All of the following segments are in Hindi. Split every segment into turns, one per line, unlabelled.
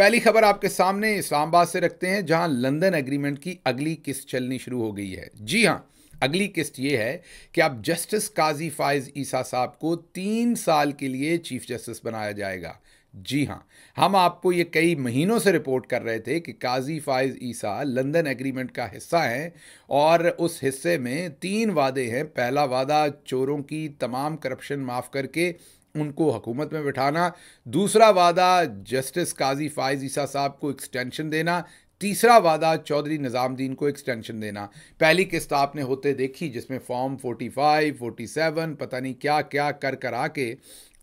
पहली खबर आपके सामने इस्लामाबाद से रखते हैं जहां लंदन एग्रीमेंट की अगली किस्त चलनी शुरू हो गई है जी हां अगली किस्त यह है कि अब जस्टिस काजी फाइज ईसा साहब को तीन साल के लिए चीफ जस्टिस बनाया जाएगा जी हाँ हम आपको ये कई महीनों से रिपोर्ट कर रहे थे कि काजी फाइज ईसा लंदन एग्रीमेंट का हिस्सा हैं और उस हिस्से में तीन वादे हैं पहला वादा चोरों की तमाम करप्शन माफ़ करके उनको हुकूमत में बिठाना दूसरा वादा जस्टिस काजी फायज ईसा साहब को एक्सटेंशन देना तीसरा वादा चौधरी निज़ामुद्दीन को एक्सटेंशन देना पहली किस्त आपने होते देखी जिसमें फॉर्म 45, 47 पता नहीं क्या क्या कर कर आके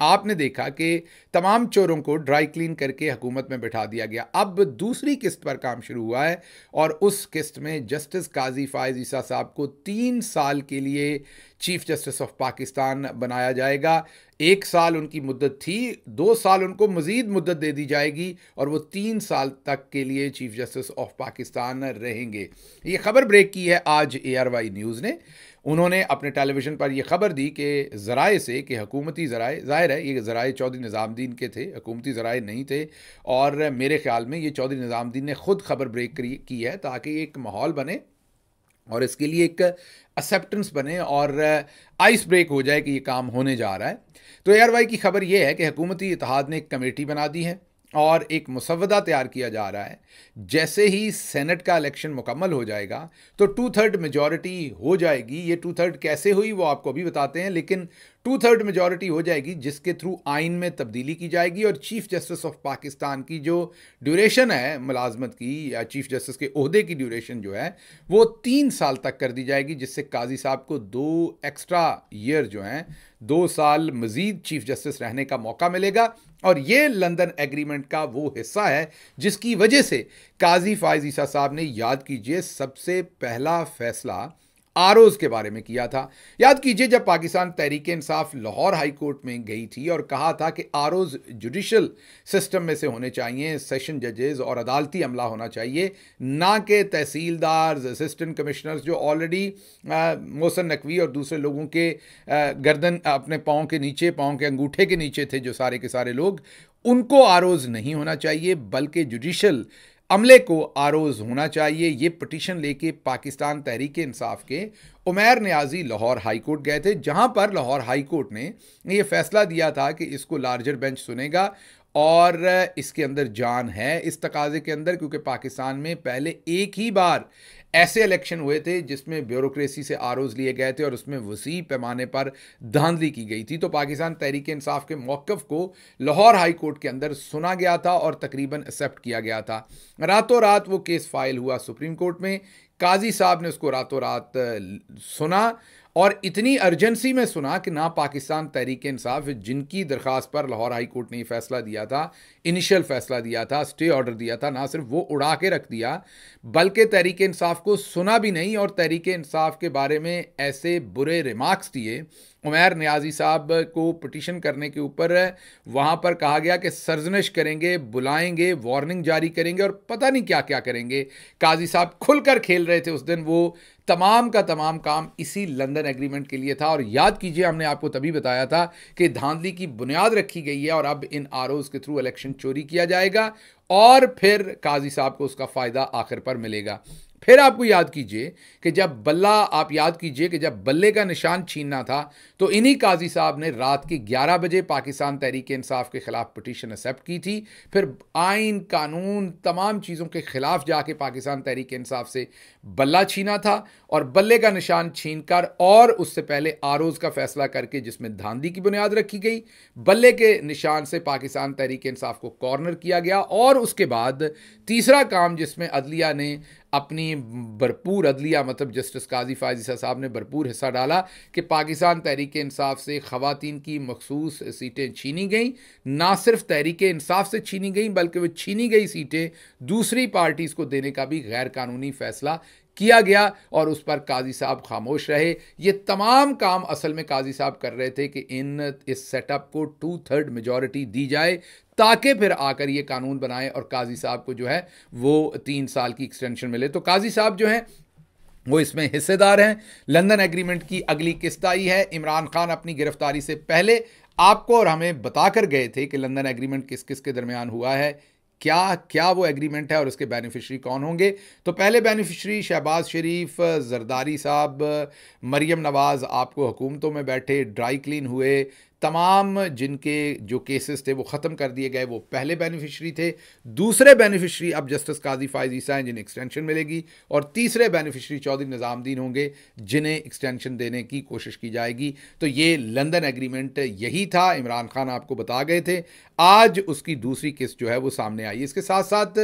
आपने देखा कि तमाम चोरों को ड्राई क्लीन करके हुकूमत में बैठा दिया गया अब दूसरी किस्त पर काम शुरू हुआ है और उस किस्त में जस्टिस काजी फायज ईसा साहब को तीन साल के लिए चीफ जस्टिस ऑफ पाकिस्तान बनाया जाएगा एक साल उनकी मुद्दत थी दो साल उनको मज़ीद मुद्दत दे दी जाएगी और वो तीन साल तक के लिए चीफ जस्टिस ऑफ पाकिस्तान रहेंगे ये खबर ब्रेक की है आज ए न्यूज़ ने उन्होंने अपने टेलीविज़न पर यह खबर दी कि ज़राए से कि हकूमती ज़राए ज़ाहिर है ये ज़राए चौधरी निज़ामुद्दीन के थे हकूमती ज़राए नहीं थे और मेरे ख्याल में ये चौधरी निज़ामुद्दीन ने ख़ुद खबर ब्रेक की है ताकि एक माहौल बने और इसके लिए एक एक्सेप्टेंस बने और आइस ब्रेक हो जाए कि ये काम होने जा रहा है तो वाई की खबर यह है कि हकूमती इतिहाद ने एक कमेटी बना दी है और एक मुसवदा तैयार किया जा रहा है जैसे ही सेनेट का इलेक्शन मुकम्मल हो जाएगा तो टू थर्ड मेजॉरिटी हो जाएगी ये टू थर्ड कैसे हुई वो आपको अभी बताते हैं लेकिन टू थर्ड मेजॉरिटी हो जाएगी जिसके थ्रू आइन में तब्दीली की जाएगी और चीफ जस्टिस ऑफ पाकिस्तान की जो ड्यूरेशन है मुलाजमत की या चीफ जस्टिस के अहदे की ड्यूरेशन जो है वो तीन साल तक कर दी जाएगी जिससे काजी साहब को दो एक्स्ट्रा ईयर जो हैं दो साल मज़ीद चीफ जस्टिस रहने का मौका मिलेगा और ये लंदन एग्रीमेंट का वो हिस्सा है जिसकी वजह से काजी फायज ईसा साहब ने याद कीजिए सबसे पहला फैसला आरोज के बारे में किया था याद कीजिए जब पाकिस्तान तहरीक इंसाफ लाहौर हाई कोर्ट में गई थी और कहा था कि आरोज जुडिशल सिस्टम में से होने चाहिए सेशन जजेस और अदालती अमला होना चाहिए ना कि तहसीलदार असिस्टेंट कमिश्नर्स जो ऑलरेडी मोहसन नकवी और दूसरे लोगों के आ, गर्दन अपने पाँव के नीचे पाँव के अंगूठे के नीचे थे जो सारे के सारे लोग उनको आरोज नहीं होना चाहिए बल्कि जुडिशल अमले को आरोज होना चाहिए ये पटिशन लेके पाकिस्तान तहरीक इंसाफ के उमैर न्याजी लाहौर हाई कोर्ट गए थे जहां पर लाहौर हाई कोर्ट ने ये फैसला दिया था कि इसको लार्जर बेंच सुनेगा और इसके अंदर जान है इस तकाजे के अंदर क्योंकि पाकिस्तान में पहले एक ही बार ऐसे इलेक्शन हुए थे जिसमें ब्यूरोक्रेसी से आरोज लिए गए थे और उसमें वसी पैमाने पर धांधली की गई थी तो पाकिस्तान तहरीक इंसाफ के मौक़ को लाहौर हाई कोर्ट के अंदर सुना गया था और तकरीबन एक्सेप्ट किया गया था रातों रात वो केस फाइल हुआ सुप्रीम कोर्ट में काजी साहब ने उसको रातों रात सुना और इतनी अर्जेंसी में सुना कि ना पाकिस्तान तहरीक इंसाफ जिनकी दरख्वास्त पर लाहौर हाई कोर्ट ने फैसला दिया था इनिशियल फैसला दिया था स्टे ऑर्डर दिया था ना सिर्फ वो उड़ा के रख दिया बल्कि तहरीक इंसाफ को सुना भी नहीं और तहरीक इंसाफ के बारे में ऐसे बुरे रिमार्क्स दिए उमैर न्याजी साहब को पटिशन करने के ऊपर वहाँ पर कहा गया कि सरजनश करेंगे बुलाएंगे वार्निंग जारी करेंगे और पता नहीं क्या क्या करेंगे काजी साहब खुलकर खेल रहे थे उस दिन वो तमाम का तमाम काम इसी लंदन एग्रीमेंट के लिए था और याद कीजिए हमने आपको तभी बताया था कि धांधली की बुनियाद रखी गई है और अब इन आर के थ्रू इलेक्शन चोरी किया जाएगा और फिर काजी साहब को उसका फ़ायदा आखिर पर मिलेगा फिर आपको याद कीजिए कि जब बल्ला आप याद कीजिए कि जब बल्ले का निशान छीनना था तो इन्हीं काजी साहब ने रात की 11 बजे पाकिस्तान तहरीक इंसाफ के ख़िलाफ़ पटिशन एक्सेप्ट की थी फिर आइन कानून तमाम चीज़ों के ख़िलाफ़ जाके पाकिस्तान तहरीक इंसाफ से बल्ला छीना था और बल्ले का निशान छीन कर और उससे पहले आरोज़ का फ़ैसला करके जिसमें धांधी की बुनियाद रखी गई बल्ले के निशान से पाकिस्तान तहरीक इंसाफ को कॉर्नर किया गया और उसके बाद तीसरा काम जिसमें अदलिया ने अपनी भरपूर अदलिया मतलब जस्टिस काजी फायजी साहब ने भरपूर हिस्सा डाला कि पाकिस्तान तहरीक तहरीक इंसाफ से ख़वान की मखसूस सीटें छीनी गईं ना सिर्फ तहरीक इंसाफ से छीनी गईं बल्कि वह छीनी गई सीटें दूसरी पार्टीज़ को देने का भी गैर कानूनी फ़ैसला किया गया और उस पर काजी साहब खामोश रहे ये तमाम काम असल में काजी साहब कर रहे थे कि इन इस सेटअप को टू थर्ड मेजॉरिटी दी जाए ताकि फिर आकर ये कानून बनाएं और काजी साहब को जो है वो तीन साल की एक्सटेंशन मिले तो काजी साहब जो हैं वो इसमें हिस्सेदार हैं लंदन एग्रीमेंट की अगली किस्त आई है इमरान खान अपनी गिरफ्तारी से पहले आपको और हमें बताकर गए थे कि लंदन एग्रीमेंट किस किस के दरमियान हुआ है क्या क्या वो एग्रीमेंट है और उसके बेनिफिशरी कौन होंगे तो पहले बेनिफिशरी शहबाज शरीफ जरदारी साहब मरियम नवाज़ आपको हुकूमतों में बैठे ड्राई क्लीन हुए तमाम जिनके जो केसेस थे वो ख़त्म कर दिए गए वो पहले बेनिफिशियरी थे दूसरे बेनिफिशियरी अब जस्टिस काजी फायज हैं जिन्हें एक्सटेंशन मिलेगी और तीसरे बेनिफिशियरी चौधरी निज़ामुद्दीन होंगे जिन्हें एक्सटेंशन देने की कोशिश की जाएगी तो ये लंदन एग्रीमेंट यही था इमरान खान आपको बता गए थे आज उसकी दूसरी किस्त जो है वो सामने आई इसके साथ साथ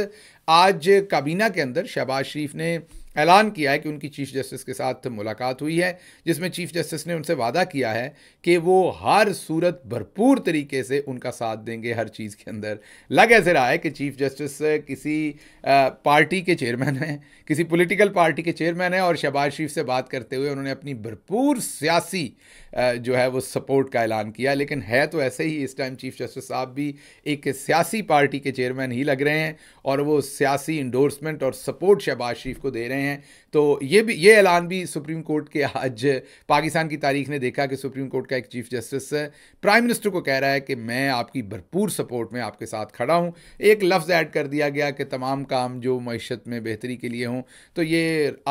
आज काबीना के अंदर शहबाज शरीफ ने ऐलान किया है कि उनकी चीफ जस्टिस के साथ मुलाकात हुई है जिसमें चीफ जस्टिस ने उनसे वादा किया है कि वो हर सूरत भरपूर तरीके से उनका साथ देंगे हर चीज़ के अंदर लग ऐसे रहा है कि चीफ जस्टिस किसी पार्टी के चेयरमैन हैं किसी पॉलिटिकल पार्टी के चेयरमैन हैं और शहबाज शरीफ से बात करते हुए उन्होंने अपनी भरपूर सियासी जो है वो सपोर्ट का ऐलान किया लेकिन है तो ऐसे ही इस टाइम चीफ जस्टिस साहब भी एक सियासी पार्टी के चेयरमैन ही लग रहे हैं और वो सियासी इंडोर्समेंट और सपोर्ट शहबाज शरीफ को दे रहे हैं हैं तो ये भी ये ऐलान भी सुप्रीम कोर्ट के आज पाकिस्तान की तारीख ने देखा कि सुप्रीम कोर्ट का एक चीफ जस्टिस प्राइम मिनिस्टर को कह रहा है कि मैं आपकी भरपूर सपोर्ट में आपके साथ खड़ा हूँ एक लफ्ज़ ऐड कर दिया गया कि तमाम काम जो मीशत में बेहतरी के लिए हों तो ये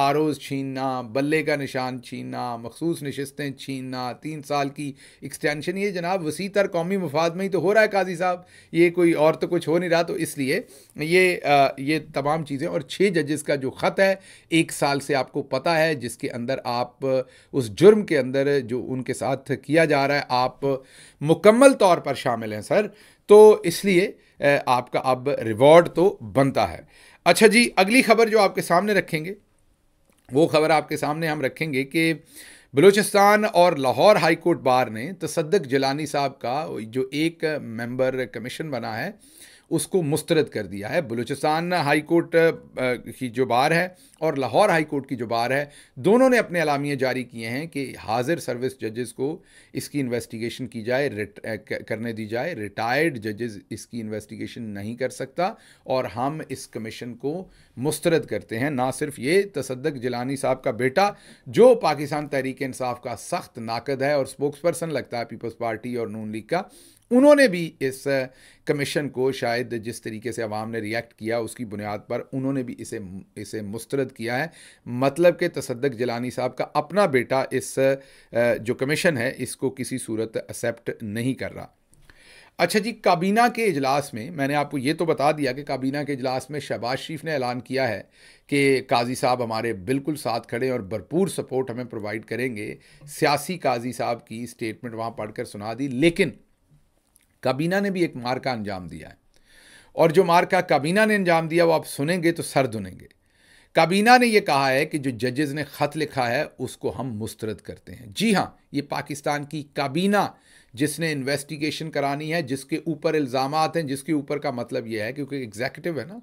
आरोज़ छीनना बल्ले का निशान छीनना मखसूस नशस्तें छीनना तीन साल की एक्सटेंशन ये जनाब वसी तर कौमी मफाद में ही तो हो रहा है काजी साहब ये कोई और तो कुछ हो नहीं रहा तो इसलिए ये आ, ये तमाम चीज़ें और छः जजेस का जो ख़त है एक साल से आपको पता है जिसके अंदर आप उस जुर्म के अंदर जो उनके साथ किया जा रहा है आप मुकम्मल तौर पर शामिल हैं सर तो इसलिए आपका अब रिवॉर्ड तो बनता है अच्छा जी अगली खबर जो आपके सामने रखेंगे वो खबर आपके सामने हम रखेंगे कि बलूचिस्तान और लाहौर हाईकोर्ट बार ने तसदक जलानी साहब का जो एक मेंबर कमीशन बना है उसको मुस्तरद कर दिया है बलूचिस्तान हाई कोर्ट की जो बार है और लाहौर हाई कोर्ट की जो बार है दोनों ने अपने अलामिया जारी किए हैं कि हाजिर सर्विस जजेस को इसकी इन्वेस्टिगेशन की जाए करने दी जाए रिटायर्ड जजेस इसकी इन्वेस्टिगेशन नहीं कर सकता और हम इस कमीशन को मुस्तरद करते हैं ना सिर्फ ये तसदक जिलानी साहब का बेटा जो पाकिस्तान तहरीक इंसाफ का सख्त नाकद है और स्पोक्स पर्सन लगता है पीपल्स पार्टी और नून लीग का उन्होंने भी इस कमीशन को शायद जिस तरीके से अवाम ने रिएक्ट किया उसकी बुनियाद पर उन्होंने भी इसे इसे मुस्तरद किया है मतलब कि तसदक जलानी साहब का अपना बेटा इस जो कमीशन है इसको किसी सूरत एक्सेप्ट नहीं कर रहा अच्छा जी काबीना के इजलास में मैंने आपको ये तो बता दिया कि काबीना के इजलास में शहबाज शरीफ ने ऐलान किया है कि काजी साहब हमारे बिल्कुल साथ खड़े और भरपूर सपोर्ट हमें प्रोवाइड करेंगे सियासी काजी साहब की स्टेटमेंट वहाँ पढ़कर सुना दी लेकिन काबीना ने भी एक मार का अंजाम दिया है और जो मार का काबीना ने अंजाम दिया वो आप सुनेंगे तो सर धुनेंगे काबीना ने यह कहा है कि जो जजेस ने ख़त लिखा है उसको हम मुस्तरद करते हैं जी हाँ ये पाकिस्तान की काबीना जिसने इन्वेस्टिगेशन करानी है जिसके ऊपर इल्ज़ाम हैं जिसके ऊपर का मतलब यह है क्योंकि एग्जैक्टिव है ना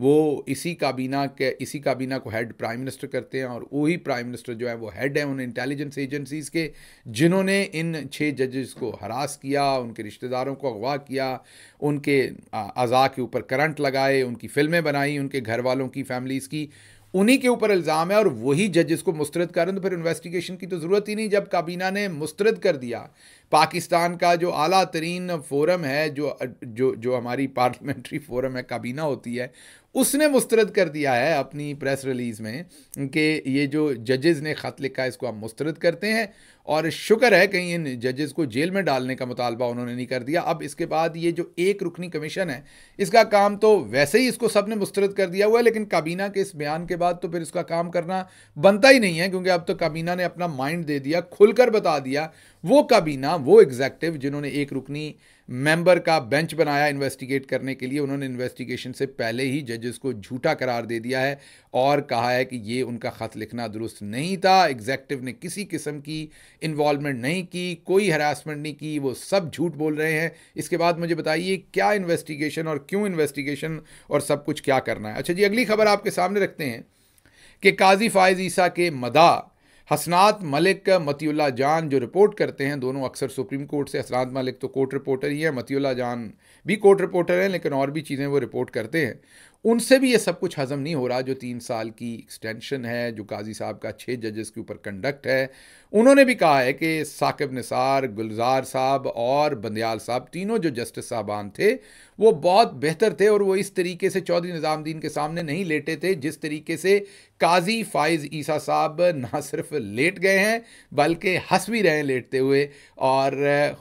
वो इसी काबीना के इसी काबीना को हेड प्राइम मिनिस्टर करते हैं और वही प्राइम मिनिस्टर जो है वो हेड है उन इंटेलिजेंस एजेंसीज़ के जिन्होंने इन छः जजेस को हरास किया उनके रिश्तेदारों को अगवा किया उनके अज़ा के ऊपर करंट लगाए उनकी फ़िल्में बनाई उनके घर वालों की फैमिलीज़ की उन्हीं के ऊपर इल्ज़ाम है और वही जजेस को मुस्तरद करें तो फिर इन्वेस्टिगेशन की तो ज़रूरत ही नहीं जब काबीना ने मुस्तरद कर दिया पाकिस्तान का जो अला तरीन फोरम है जो जो जो हमारी पार्लियामेंट्री फोरम है काबीना होती है उसने मुस्रद कर दिया है अपनी प्रेस रिलीज़ में कि ये जो जजेज़ ने ख़त लिखा है इसको आप मुस्तरद करते हैं और शुक्र है कहीं इन जजेस को जेल में डालने का मुतालबा उन्होंने नहीं कर दिया अब इसके बाद ये जो एक रुकनी कमीशन है इसका काम तो वैसे ही इसको सब ने मुस्तरद कर दिया हुआ है लेकिन काबीना के इस बयान के बाद तो फिर इसका काम करना बनता ही नहीं है क्योंकि अब तो काबीना ने अपना माइंड दे दिया खुलकर बता दिया वो काबीना वो एग्जैक्टिव जिन्होंने एक रुकनी मेंबर का बेंच बनाया इन्वेस्टिगेट करने के लिए उन्होंने इन्वेस्टिगेशन से पहले ही जजेस को झूठा करार दे दिया है और कहा है कि ये उनका ख़त लिखना दुरुस्त नहीं था एग्जैक्टिव ने किसी किस्म की इन्वॉल्वमेंट नहीं की कोई हरासमेंट नहीं की वो सब झूठ बोल रहे हैं इसके बाद मुझे बताइए क्या इन्वेस्टिगेशन और क्यों इन्वेस्टिगेशन और सब कुछ क्या करना है अच्छा जी अगली खबर आपके सामने रखते हैं कि काजी फायज़ ईसा के मदा हसनात मलिक मतियुल्ला जान जो रिपोर्ट करते हैं दोनों अक्सर सुप्रीम कोर्ट से हसनात मलिक तो कोर्ट रिपोर्टर ही है मतियुल्ला जान भी कोर्ट रिपोर्टर हैं लेकिन और भी चीज़ें वो रिपोर्ट करते हैं उनसे भी ये सब कुछ हज़म नहीं हो रहा जो तीन साल की एक्सटेंशन है जो काजी साहब का छः जजेस के ऊपर कंडक्ट है उन्होंने भी कहा है कि साकिब निसार गुलजार साहब और बंदयाल साहब तीनों जो जस्टिस साहबान थे वो बहुत बेहतर थे और वो इस तरीके से चौधरी निज़ामुद्दीन के सामने नहीं लेटे थे जिस तरीके से काजी फ़ाइज़ ईसा साहब ना सिर्फ लेट गए हैं बल्कि हंस भी रहे हैं लेटते हुए और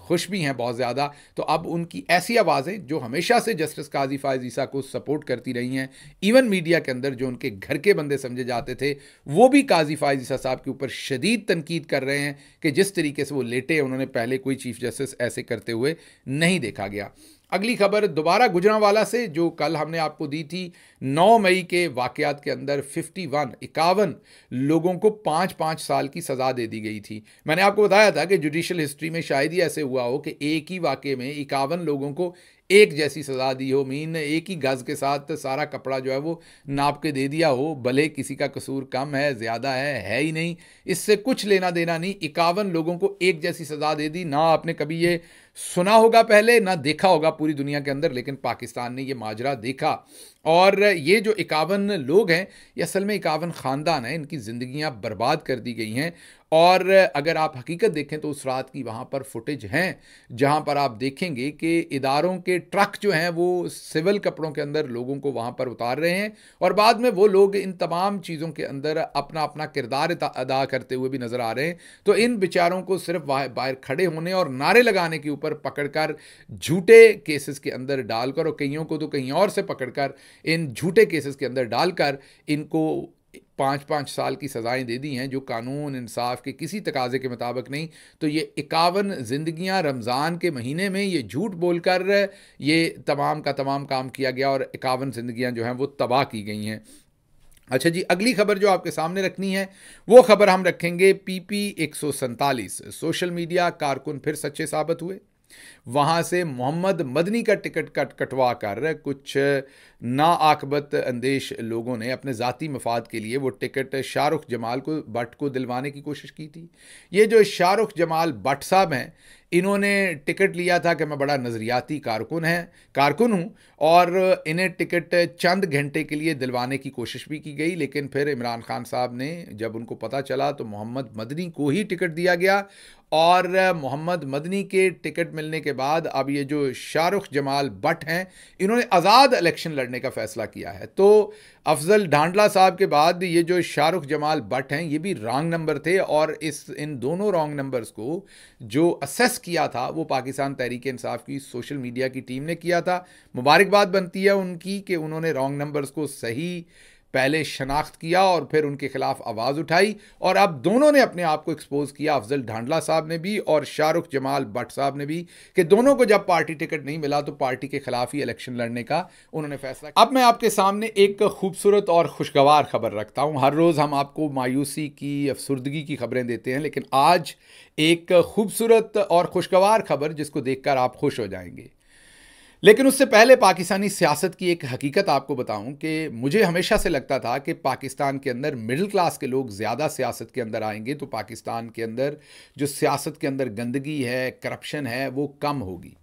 खुश भी हैं बहुत ज़्यादा तो अब उनकी ऐसी आवाज़ें जो हमेशा से जस्टिस काजी फ़ाइज़ ईसा को सपोर्ट करती रही नहीं है इवन मीडिया के अंदर जो उनके घर के बंदे समझे जाते थे वो भी काजी फायज ईसा साहब के ऊपर शदीद तनकीद कर रहे हैं कि जिस तरीके से वो लेटे उन्होंने पहले कोई चीफ जस्टिस ऐसे करते हुए नहीं देखा गया अगली खबर दोबारा गुजरावाला से जो कल हमने आपको दी थी 9 मई के वाकयात के अंदर 51 वन इक्यावन लोगों को पाँच पाँच साल की सज़ा दे दी गई थी मैंने आपको बताया था कि जुडिशल हिस्ट्री में शायद ही ऐसे हुआ हो कि एक ही वाक़े में इक्यावन लोगों को एक जैसी सज़ा दी हो मीन एक ही गज़ के साथ सारा कपड़ा जो है वो नाप के दे दिया हो भले किसी का कसूर कम है ज़्यादा है है ही नहीं इससे कुछ लेना देना नहीं इक्यावन लोगों को एक जैसी सज़ा दे दी ना आपने कभी ये सुना होगा पहले ना देखा होगा पूरी दुनिया के अंदर लेकिन पाकिस्तान ने ये माजरा देखा और ये जो इक्यावन लोग हैं ये असल में इक्यावन ख़ानदान हैं इनकी ज़िंदियाँ बर्बाद कर दी गई हैं और अगर आप हकीकत देखें तो उस रात की वहाँ पर फुटेज हैं जहाँ पर आप देखेंगे कि इदारों के ट्रक जो हैं वो सिविल कपड़ों के अंदर लोगों को वहाँ पर उतार रहे हैं और बाद में वो लोग इन तमाम चीज़ों के अंदर अपना अपना किरदार अदा करते हुए भी नज़र आ रहे हैं तो इन बेचारों को सिर्फ बाहर खड़े होने और नारे लगाने के ऊपर पर पकड़कर झूठे केसेस के अंदर डालकर और कईयों को तो कहीं और से पकड़कर इन झूठे केसेस के अंदर डालकर इनको पाँच पाँच साल की सज़ाएं दे दी हैं जो कानून इंसाफ के किसी तकाजे के मुताबिक नहीं तो ये इक्यावन ज़िंदगियां रमज़ान के महीने में ये झूठ बोलकर ये तमाम का तमाम काम किया गया और इक्यावन ज़िंदगियां जो हैं वो तबाह की गई हैं अच्छा जी अगली खबर जो आपके सामने रखनी है वो खबर हम रखेंगे पीपी एक सौ सोशल मीडिया कारकुन फिर सच्चे साबित हुए वहाँ से मोहम्मद मदनी का टिकट कट कटवा कर कुछ नाआकबत अंदेश लोगों ने अपने जाति मफाद के लिए वो टिकट शाहरुख जमाल को बट को दिलवाने की कोशिश की थी ये जो शाहरुख जमाल भट्ट साहब हैं इन्होंने टिकट लिया था कि मैं बड़ा नज़रियाती कारकुन है कारकुन हूँ और इन्हें टिकट चंद घंटे के लिए दिलवाने की कोशिश भी की गई लेकिन फिर इमरान खान साहब ने जब उनको पता चला तो मोहम्मद मदनी को ही टिकट दिया गया और मोहम्मद मदनी के टिकट मिलने के बाद अब ये जो शाहरुख जमाल भट्ट हैं इन्होंने आज़ाद इलेक्शन लड़ने का फ़ैसला किया है तो अफजल ढांडला साहब के बाद ये जो शाहरुख जमाल भट्ट हैं ये भी रॉन्ग नंबर थे और इस इन दोनों रॉन्ग नंबर्स को जो असेस किया था वो पाकिस्तान तहरीक इंसाफ की सोशल मीडिया की टीम ने किया था मुबारकबाद बनती है उनकी कि उन्होंने रॉन्ग नंबर्स को सही पहले शनाख्त किया और फिर उनके खिलाफ आवाज़ उठाई और अब दोनों ने अपने आप को एक्सपोज किया अफजल ढांडला साहब ने भी और शाहरुख जमाल भट्ट साहब ने भी कि दोनों को जब पार्टी टिकट नहीं मिला तो पार्टी के खिलाफ ही इलेक्शन लड़ने का उन्होंने फैसला अब मैं आपके सामने एक खूबसूरत और खुशगवार खबर रखता हूँ हर रोज़ हम आपको मायूसी की अफसरदगी की खबरें देते हैं लेकिन आज एक खूबसूरत और खुशगवार खबर जिसको देखकर आप खुश हो जाएंगे लेकिन उससे पहले पाकिस्तानी सियासत की एक हकीकत आपको बताऊं कि मुझे हमेशा से लगता था कि पाकिस्तान के अंदर मिडिल क्लास के लोग ज़्यादा सियासत के अंदर आएंगे तो पाकिस्तान के अंदर जो सियासत के अंदर गंदगी है करप्शन है वो कम होगी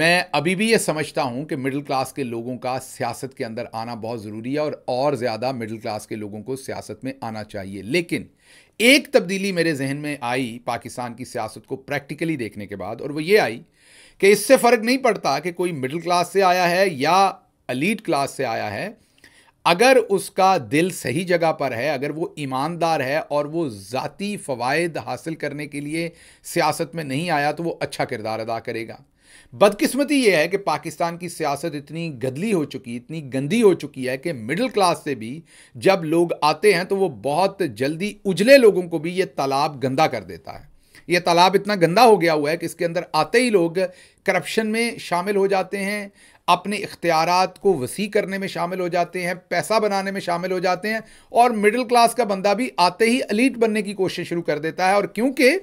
मैं अभी भी ये समझता हूँ कि मिडिल क्लास के लोगों का सियासत के अंदर आना बहुत ज़रूरी है और और ज़्यादा मिडिल क्लास के लोगों को सियासत में आना चाहिए लेकिन एक तब्दीली मेरे जहन में आई पाकिस्तान की सियासत को प्रैक्टिकली देखने के बाद और वो ये आई कि इससे फ़र्क नहीं पड़ता कि कोई मिडिल क्लास से आया है या अलीट क्लास से आया है अगर उसका दिल सही जगह पर है अगर वो ईमानदार है और वो ज़ाती फ़वाद हासिल करने के लिए सियासत में नहीं आया तो वो अच्छा किरदार अदा करेगा बदकिस्मती ये है कि पाकिस्तान की सियासत इतनी गदली हो चुकी इतनी गंदी हो चुकी है कि मिडिल क्लास से भी जब लोग आते हैं तो वो बहुत जल्दी उजले लोगों को भी ये तालाब गंदा कर देता है ये तालाब इतना गंदा हो गया हुआ है कि इसके अंदर आते ही लोग करप्शन में शामिल हो जाते हैं अपने इख्तियार को वसी करने में शामिल हो जाते हैं पैसा बनाने में शामिल हो जाते हैं और मिडिल क्लास का बंदा भी आते ही अलीट बनने की कोशिश शुरू कर देता है और क्योंकि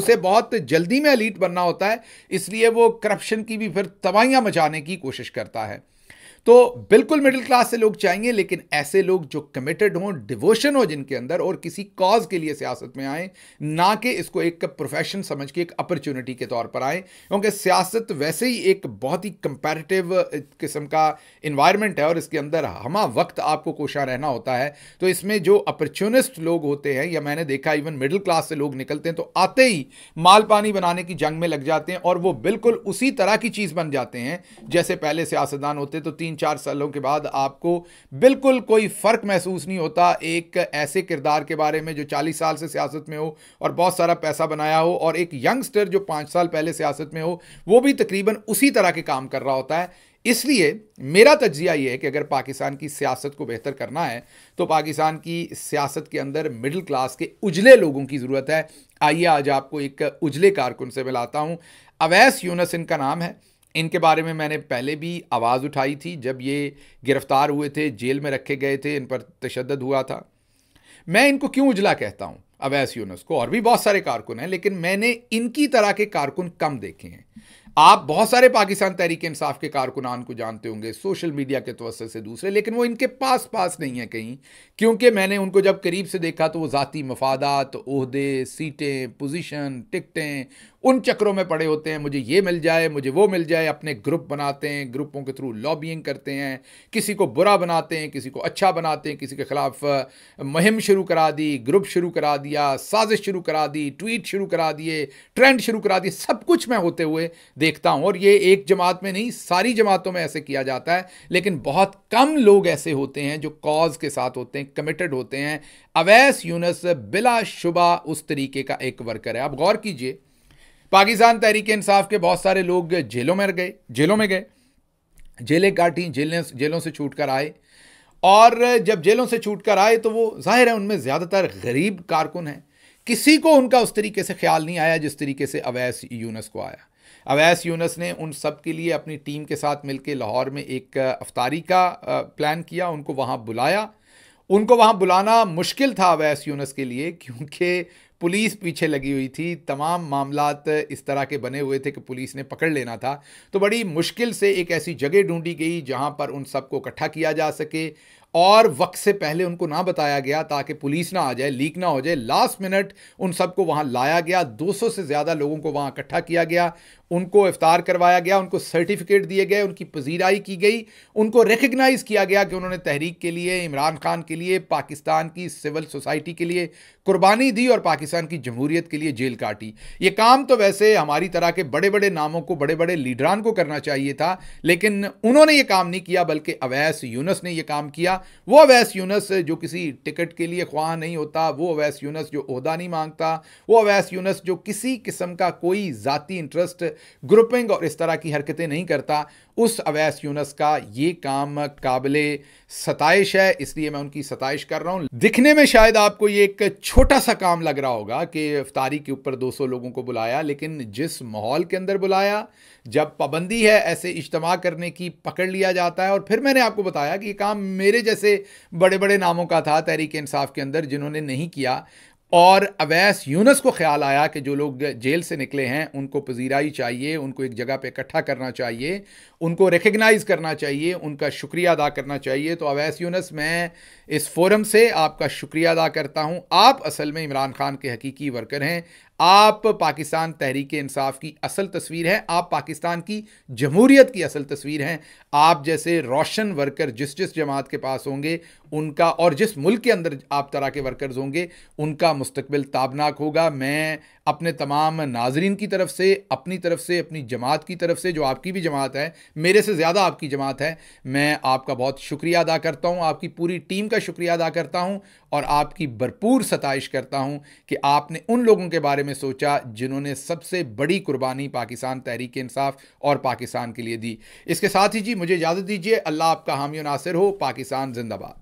उसे बहुत जल्दी में अलीट बनना होता है इसलिए वो करप्शन की भी फिर तबाहियाँ मचाने की कोशिश करता है तो बिल्कुल मिडिल क्लास से लोग चाहिए लेकिन ऐसे लोग जो कमिटेड हों डिवोशन हो जिनके अंदर और किसी कॉज के लिए सियासत में आए ना कि इसको एक प्रोफेशन समझ के एक अपॉर्चुनिटी के तौर पर आए क्योंकि सियासत वैसे ही एक बहुत ही कंपेरेटिव किस्म का इन्वायरमेंट है और इसके अंदर हमा वक्त आपको कोशा रहना होता है तो इसमें जो अपॉर्चुनिस्ट लोग होते हैं या मैंने देखा इवन मिडिल क्लास से लोग निकलते हैं तो आते ही माल पानी बनाने की जंग में लग जाते हैं और वो बिल्कुल उसी तरह की चीज़ बन जाते हैं जैसे पहले सियासतदान होते तो तीन तीन चार सालों के बाद आपको बिल्कुल कोई फ़र्क महसूस नहीं होता एक ऐसे किरदार के बारे में जो चालीस साल से सियासत में हो और बहुत सारा पैसा बनाया हो और एक यंगस्टर जो पाँच साल पहले सियासत में हो वो भी तकरीबन उसी तरह के काम कर रहा होता है इसलिए मेरा तजिया ये है कि अगर पाकिस्तान की सियासत को बेहतर करना है तो पाकिस्तान की सियासत के अंदर मिडिल क्लास के उजले लोगों की ज़रूरत है आइए आज आपको एक उजले कारकुन से मिलाता हूँ अवैस यूनस इनका नाम है इनके बारे में मैंने पहले भी आवाज़ उठाई थी जब ये गिरफ़्तार हुए थे जेल में रखे गए थे इन पर तशद हुआ था मैं इनको क्यों उजला कहता हूँ अवैस यूनस को और भी बहुत सारे कारकुन हैं लेकिन मैंने इनकी तरह के कारकुन कम देखे हैं आप बहुत सारे पाकिस्तान तहरीक इंसाफ के कारकुनान को जानते होंगे सोशल मीडिया के तवसर से दूसरे लेकिन वो इनके पास पास नहीं है कहीं क्योंकि मैंने उनको जब करीब से देखा तो वो ज़ाती मफादात ओहदे सीटें पोजीशन टिकटें उन चक्रों में पड़े होते हैं मुझे ये मिल जाए मुझे वो मिल जाए अपने ग्रुप बनाते हैं ग्रुपों के थ्रू लॉबिंग करते हैं किसी को बुरा बनाते हैं किसी को अच्छा बनाते हैं किसी के ख़िलाफ़ मुहिम शुरू करा दी ग्रुप शुरू करा दिया साजिश शुरू करा दी ट्वीट शुरू करा दिए ट्रेंड शुरू करा दिए सब कुछ मैं होते हुए देखता हूँ और ये एक जमात में नहीं सारी जमातों में ऐसे किया जाता है लेकिन बहुत कम लोग ऐसे होते हैं जो कॉज के साथ होते हैं कमिटेड होते हैं अवैस यूनस बिला शुबा उस तरीके का एक वर्कर है आप गौर कीजिए पाकिस्तान तहरीक इंसाफ के बहुत सारे लोग जेलों में गए जेलों में गए जेलें काटी जेलें जेलों से छूट कर आए और जब जेलों से छूट कर आए तो वो जाहिर है उनमें ज़्यादातर गरीब कारकुन हैं किसी को उनका उस तरीके से ख्याल नहीं आया जिस तरीके से अवैस यूनस को आया अवैस यूनस ने उन सब के लिए अपनी टीम के साथ मिलकर लाहौर में एक अफ्तारी का प्लान किया उनको वहाँ बुलाया उनको वहाँ बुलाना मुश्किल था अवैस यूनस के लिए क्योंकि पुलिस पीछे लगी हुई थी तमाम मामला इस तरह के बने हुए थे कि पुलिस ने पकड़ लेना था तो बड़ी मुश्किल से एक ऐसी जगह ढूंढी गई जहां पर उन सबको इकट्ठा किया जा सके और वक्त से पहले उनको ना बताया गया ताकि पुलिस ना आ जाए लीक ना हो जाए लास्ट मिनट उन सबको वहाँ लाया गया 200 से ज़्यादा लोगों को वहाँ इकट्ठा किया गया उनको इफ्तार करवाया गया उनको सर्टिफिकेट दिए गए उनकी पजीराई की गई उनको रिकगनाइज़ किया गया कि उन्होंने तहरीक के लिए इमरान खान के लिए पाकिस्तान की सिविल सोसाइटी के लिए कुर्बानी दी और पाकिस्तान की जमहूरीत के लिए जेल काटी ये काम तो वैसे हमारी तरह के बड़े बड़े नामों को बड़े बड़े लीडरान को करना चाहिए था लेकिन उन्होंने ये काम नहीं किया बल्कि अवैस यूनस ने यह काम किया वो अवैस यूनस जो किसी टिकट के लिए ख्वाह नहीं होता वो अवैस यूनस जो अहदा नहीं मांगता वो अवैस यूनस जो किसी किस्म का कोई ज़ाती इंटरेस्ट ग्रुपिंग और इस तरह की हरकतें नहीं करता उस अवैस यूनस का ये काम काबिल सताइश है इसलिए मैं उनकी सताइश कर रहा हूँ दिखने में शायद आपको ये एक छोटा सा काम लग रहा होगा कि अफ्तारी के ऊपर 200 लोगों को बुलाया लेकिन जिस माहौल के अंदर बुलाया जब पाबंदी है ऐसे इज्तम करने की पकड़ लिया जाता है और फिर मैंने आपको बताया कि ये काम मेरे जैसे बड़े बड़े नामों का था तहरीक इंसाफ के अंदर जिन्होंने नहीं किया और अवैस यूनस को ख्याल आया कि जो लोग जेल से निकले हैं उनको पजीराई चाहिए उनको एक जगह पे इकट्ठा करना चाहिए उनको रिकगनाइज़ करना चाहिए उनका शुक्रिया अदा करना चाहिए तो अवैस यूनस मैं इस फोरम से आपका शुक्रिया अदा करता हूँ आप असल में इमरान खान के हकीकी वर्कर हैं आप पाकिस्तान तहरीक इंसाफ की असल तस्वीर हैं आप पाकिस्तान की जमहूरीत की असल तस्वीर हैं आप जैसे रोशन वर्कर जिस जिस जमात के पास होंगे उनका और जिस मुल्क के अंदर आप तरह के वर्कर्स होंगे उनका मुस्तबिल ताबनाक होगा मैं अपने तमाम नाजरन की तरफ से अपनी तरफ से अपनी जमात की तरफ से जो आपकी भी जमात है मेरे से ज़्यादा आपकी जमात है मैं आपका बहुत शुक्रिया अदा करता हूँ आपकी पूरी टीम का शुक्रिया अदा करता हूँ और आपकी भरपूर सतश करता हूँ कि आपने उन लोगों के बारे में सोचा जिन्होंने सबसे बड़ी कुर्बानी पाकिस्तान तहरीक इंसाफ और पाकिस्तान के लिए दी इसके साथ ही जी मुझे इजाज़त दीजिए अल्लाह आपका हामी नासिर हो पाकिस्तान जिंदाबाद